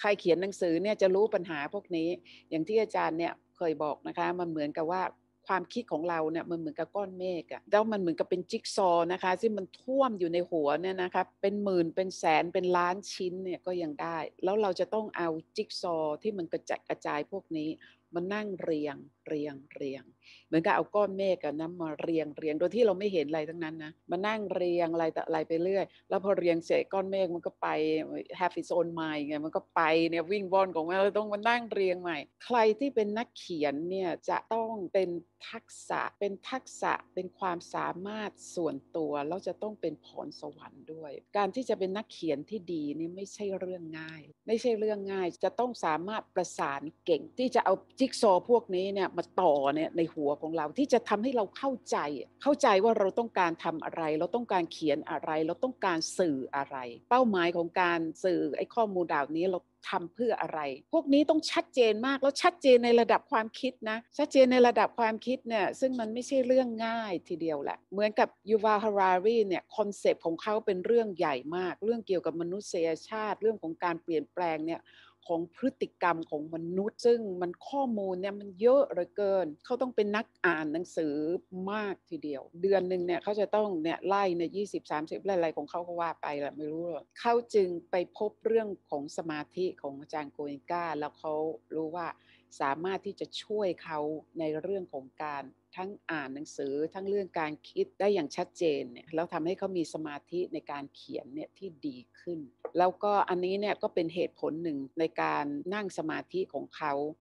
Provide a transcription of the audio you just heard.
ใครเขียนหนังสือเนี่ยจะรู้ปัญหาพวกนี้ อย่างที่อาจารย์เนี่ยเคยบอกนะคะ มันเหมือนกับว่าความคิดของเราเนี่ยมันเหมือนกับก้อนเมฆอะแล้วมันเหมือนกับเป็นจิ๊กซอนะคะที่มันท่วมอยู่ในหัวเนี่ยนะคะเป็นหมื่นเป็นแสนเป็นล้านชิ้นเนี่ยก็ยังได้ แล้วเราจะต้องเอาจิ๊กซอที่มันกระจัดกระจายพวกนี้มันนั่งเรียงเรียงเรียงมือนกับเอา ก้อนเมฆกับน้ำมาเรียงเรียงโดยที่เราไม่เห็นอะไรทั้งนั้นนะมานั่งเรียงอะไรแต่อะไรไปเรื่อย แล้วพอเรียงเสร็จก้อนเมฆมันก็ไปแฮปปี้โซนใหม่ไงมันก็ไปเนี่ยวิ่งบอลของมันเราต้องมานั่งเรียงใหม่ ใครที่เป็นนักเขียนเนี่ยจะต้องเป็นทักษะเป็นทักษะเป็นความสามารถส่วนตัวแล้วจะต้องเป็นพรสวรรค์ด้วย การที่จะเป็นนักเขียนที่ดีนี่ไม่ใช่เรื่องง่ายไม่ใช่เรื่องง่ายจะต้องสามารถประสานเก่ง ที่จะเอาจิ๊กซอพวกนี้เนี่ยมาต่อเนี่ยในหัวของเราที่จะทำให้เราเข้าใจ เข้าใจว่าเราต้องการทำอะไร เราต้องการเขียนอะไร เราต้องการสื่ออะไร เป้าหมายของการสื่อไอ้ข้อมูลดาวนี้เราทำเพื่ออะไร พวกนี้ต้องชัดเจนมากแล้วชัดเจนในระดับความคิดนะ ชัดเจนในระดับความคิดเนี่ยซึ่งมันไม่ใช่เรื่องง่ายทีเดียวแหละเหมือนกับยูวาฮารารีเนี่ยคอนเซปต์ของเขาเป็นเรื่องใหญ่มากเรื่องเกี่ยวกับมนุษยชาติเรื่องของการเปลี่ยนแปลงเนี่ยของพฤติกรรมของมนุษย์ ซึ่งมันข้อมูลเนี่ยมันเยอะเหลือเกิน เขาต้องเป็นนักอ่านหนังสือมากทีเดียว เดือนหนึ่งเนี่ยเขาจะต้องเนี่ยไล่ในยี่สิบสามสิบอะไรของเขาก็ว่าไปแหละไม่รู้ เขาจึงไปพบเรื่องของสมาธิของอาจารย์โกเอนกาแล้วเขารู้ว่าสามารถที่จะช่วยเขาในเรื่องของการทั้งอ่านหนังสือทั้งเรื่องการคิดได้อย่างชัดเจนเนี่ยแล้วทำให้เขามีสมาธิในการเขียนเนี่ยที่ดีขึ้น แล้วก็อันนี้เนี่ยก็เป็นเหตุผลหนึ่งในการนั่งสมาธิของเขา